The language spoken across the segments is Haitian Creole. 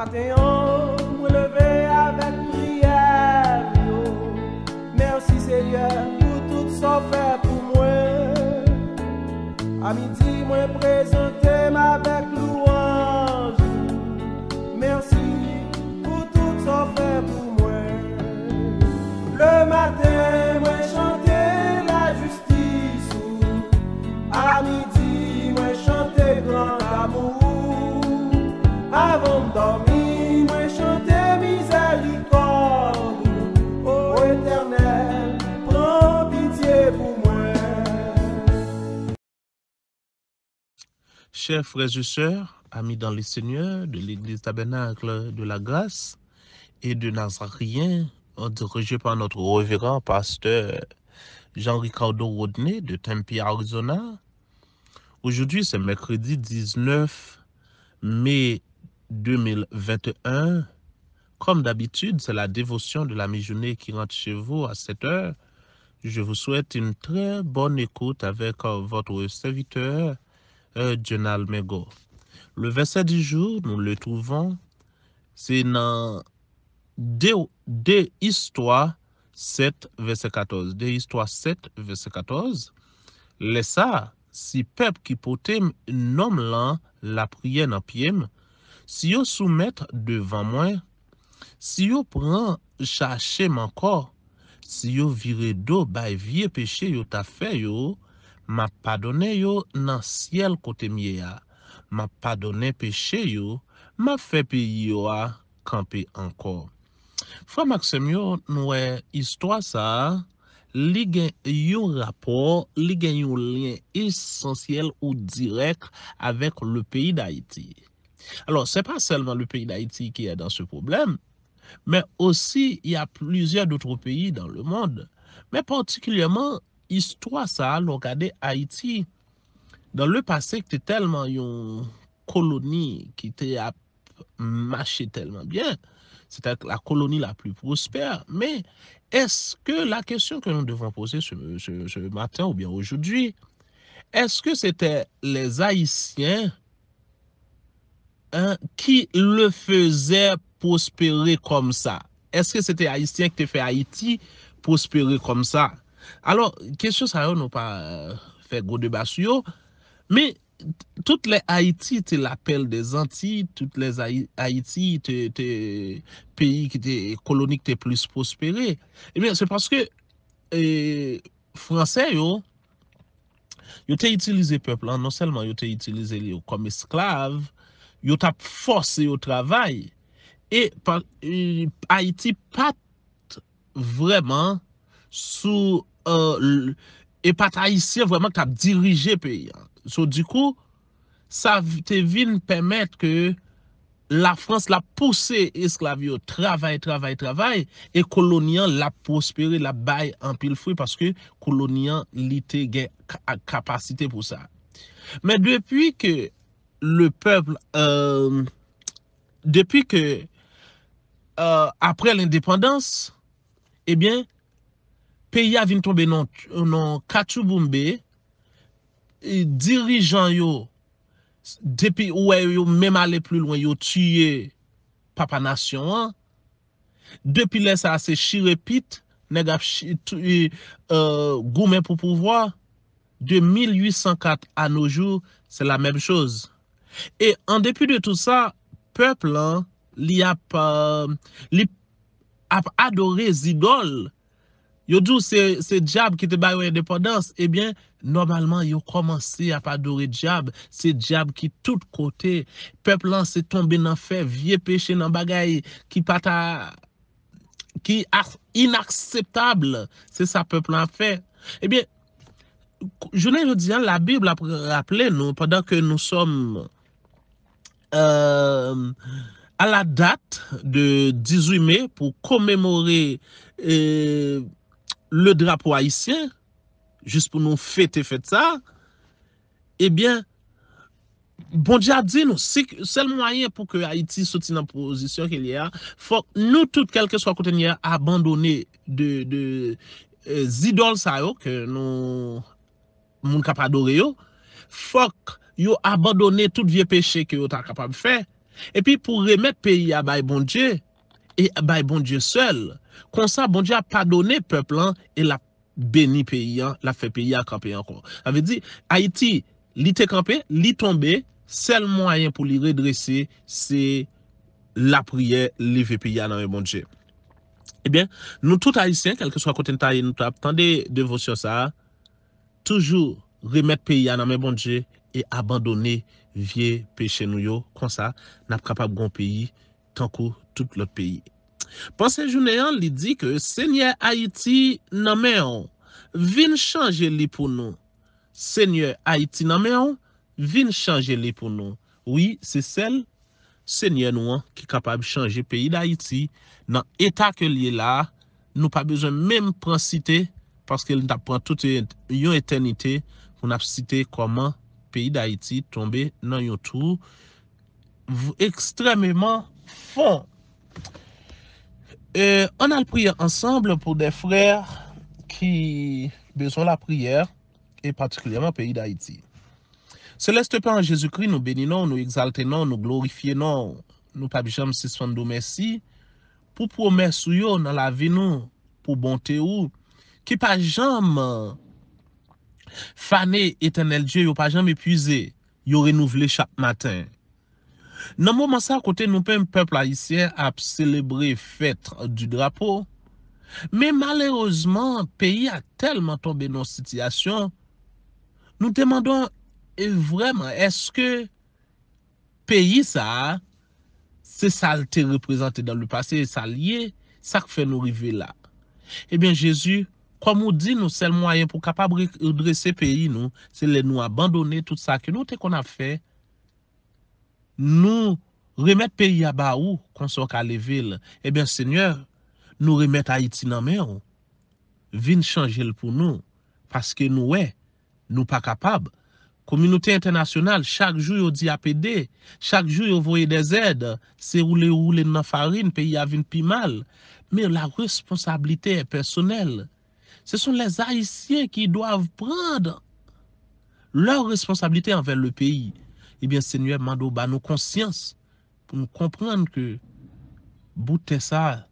Maten yon oh, mwileve avek priye Yo, mersi seye pou tout sa fè pou mwen Amidi mwen prezen Chers frères et sœurs, amis dans les seigneurs de l'Église Tabernacle de la Grâce et de Nazarien, dirigé par notre révérend pasteur Jean-Ricardo Rodney de Tempe, Arizona. Aujourd'hui, c'est mercredi 19 mai 2021. Comme d'habitude, c'est la dévotion de la mi-journée qui rentre chez vous à 7 heures. Je vous souhaite une très bonne écoute avec votre serviteur, E Djenal Mego. Le verset di joun nou le trouvan. Se nan de histwa 7 verset 14. De histwa 7 verset 14. Lesa si pep ki pote nom lan la prien apyem. Si yo soumet devan mwen. Si yo pran chache mankor. Si yo vire do bay vie peche yo ta fe yo. Ma padone yo nan siel kote miye ya. Ma padone peche yo. Ma fepe yo a kampe anko. Fwa Maksimyo nou e istwa sa, li gen yon rapor, li gen yon len esensyel ou direk avek le peyi da iti. Alon, se pa selvan le peyi da iti ki e dan se problem, men osi, ya plizya doutro peyi dan le mond. Men partikilyeman, histoire ça regardez Haïti dans le passé tu tellement une colonie qui était marché tellement bien c'était la colonie la plus prospère mais est-ce que la question que nous devons poser ce, matin ou bien aujourd'hui est-ce que c'était les haïtiens hein, qui le faisaient prospérer comme ça est-ce que c'était Haïtiens qui fait Haïti prospérer comme ça Alors, kesyo sa yo nou pa euh, fè grou deba sou yo, me, tout le Haiti te lapel de zanti, tout le Haiti te peyi ki te koloni ki te plus prospere. Emen, se paske franse yo, yo te itilize peplan, non selman yo te itilize li yo kom esklave, yo tap fos yo travay, e, euh, Haiti pat vreman sou Euh, epatayisyen vwèman ki ta dirije peyi. So di kou, sa te vin pèmet ke la Frans la pousse esklavyo travay, travay, travay, e kolonyan la prospere, la bay an pilfoui, paske kolonyan lite gen kapasite pou sa. Men depi ke le pebl, euh, depi ke euh, apre l'independans, ebyen, eh peyi avin tombe nan katou boumbe, e dirijan yo, depi ouwe yo, mem ale plou lwen yo, tiyye papanasyon an, depi le sa se shirepit, neg ap e, e, goumen pou pouvoa, de 1804 an noujou, se la menm chouz. E an depi de tout sa, pepl an, li ap euh, adore zidol, yo djou se djab ki te bayou en depodans, ebyen, normalman yo komansi apadori djab se djab ki tout kote peplan se tombe nan fe, vie peche nan bagay ki pata ki inakseptable se sa peplan fe. Ebyen, jounen yo diyan, la bib la rappele nou, padan ke nou som a euh, la dat de 18 me pou komemore e... Euh, le drapo haitien, jist pou nou fete fete sa, ebyen, eh bondje a di nou, sel mwayen pou ke Haiti soti nan pozisyon ke li a, fok nou euh, tout kelke swa kote ni a abandone de zidol sa yo, ke nou moun kapadore yo, fok yo abandone tout vie peche ke yo ta kapab fe, e pi pou remet peyi a bay bondje, E bay bon Dje sel, kon sa bon Dje a padone peplan e la beni pe yon, la fe pe yon akampe yon kon. A ve di, Haiti, li te kampe, li tombe, sel mwayen pou li redrese, se la priye li ve pe yon nan me bon Dje. E eh ben, nou tout Haitien, kelke swa kote nta ye nou ta ap tande devosyon sa, toujou remet pe yon nan me bon Dje e abandone vie pe chen nou yo, kon sa, na prapap gon pe yon. tankou tout lot peyi. Pansè jounè yon li di ke sènyè Haïti nanmè yon vin chanje li pou nou. Sènyè Haïti nanmè yon vin chanje li pou nou. Oui, se sèl sènyè nou an ki kapab chanje peyi da Haïti nan eta ke li la nou pa bezèm mèm pran site, paske lita pran tout yon eternite, pou nap site koman peyi da Haïti tombe nan yon tou. Ekstremèman Enfin, on a le prier ensemble pour des frères qui besoin la prière, et particulièrement au pays d'Haïti. Céleste Père en Jésus-Christ, nous bénissons, nous exaltons, nous glorifions, nous pas jamais de merci pour promesse dans la vie nous, pour bonté ou, qui pas jamais fané éternel Dieu, pas jamais épuisé, yo renouvelé chaque matin. Dans le moment ça, côté nous, un peuple haïtien à célébrer fête du drapeau. Mais malheureusement, le pays a tellement tombé dans cette situation. Nous demandons vraiment, est-ce que le pays, c'est ça qui a dans le passé, ça lié, ça fait nous arriver là. Eh bien, Jésus, comme on dit, nous, c'est le moyen pour capable redresser le pays, nous, c'est nous abandonner tout ça que nous qu'on a fait Nou remet peyi a ba ou konson ka le vil. E eh ben, seigneur, nou remet Haiti nan mè ou. Vin chanjel pou nou. Paske nou wè, nou pa kapab. Komunite internasyonal, chak jou yo di apede. Chak jou yo voye de zèd. Se ou le ou le nan farin, peyi avin pi mal. Me la responsabilite personel. Se son les Haitien ki doav prad. Leur responsabilite anvel le peyi. Ebyen, eh Seigneur mandou ba nou konsyans pou nou kompran ke bout te sa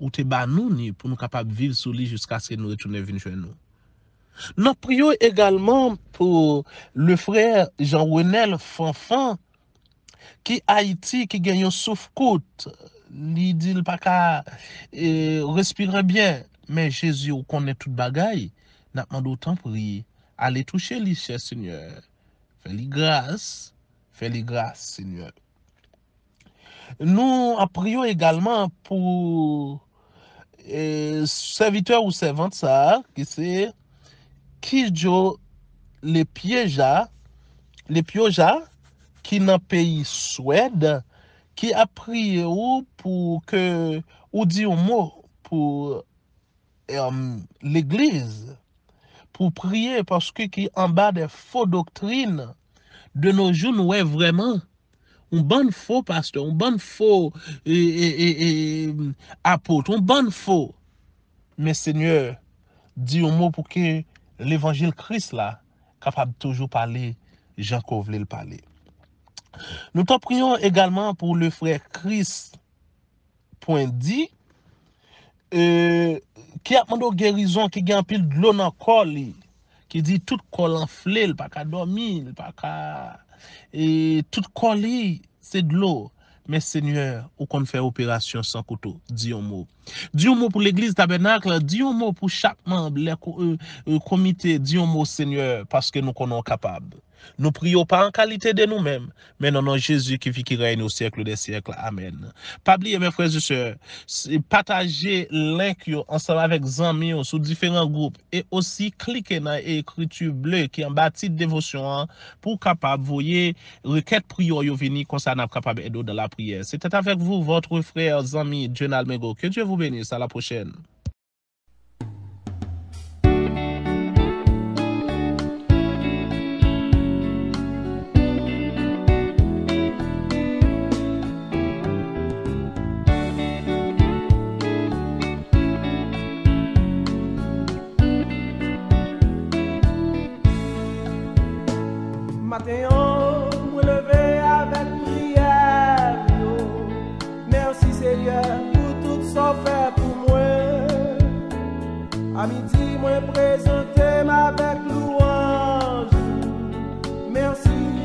ou te ba nou ni pou nou kapap vil sou li jiska se nou retounen vin chwen nou. Nan priyo egalman pou le frèr Jean-Renel Fanfan ki Haiti ki genyon souf kout. Li dil pa ka e, respire bien men Jezi ou konen tout bagay nan mandou tan priye ale touche li Che Seigneur. Fe li grase. Feli grase, Seigneur. Nou apriyo egalman pou euh, serviteur ou servant sa, ki se, ki jo le pyeja, le pyoja, ki nan peyi swed, ki apriyo pou ke ou di ou mou pou euh, l'eglize, pou priye paske ki anba de fo doktrine, De noujou nouè vreman. Un ban fò, pastor. Un ban fò, apot. Un ban fò. Men seigneur, di yon mò pou ke levange l'Kris la kapab toujou pale, janko vle l'pale. Nou tò priyon egalman pou le frek Kris poen di. Ki apman do gerizon ki gen pil dlò nan kol li. Ki di tout kol anfle, l pakadomi, l pakadomi. Et tout kol li, se d'lo. Men seigneur, ou kon fè operasyon san koutou, di yon mou. Di yon mou pou l'eglise tabenak, di yon mou pou chakman blè komite, euh, euh, di yon mou seigneur, paske nou konon kapab. Nous prions pas en qualité de nous-mêmes, mais non, non, Jésus qui vit, qui règne au siècle des siècles. Amen. Pabli mes frères et sœurs, partager link ensemble avec amis sur différents groupes et aussi cliquez dans l'écriture bleue qui est en bas dévotion hein, pour capable voyer requête prière yo venir comme ça capable la prière. C'était avec vous votre frère Zami John Almego. Que Dieu vous bénisse à la prochaine. A midi, moi présenter ma avec louange. Merci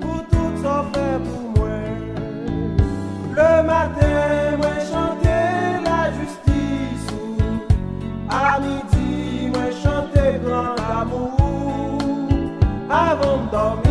pour tout ce fait pour moi. Le matin, moi chanter la justice. À midi, moi chanter grand amour. Avant de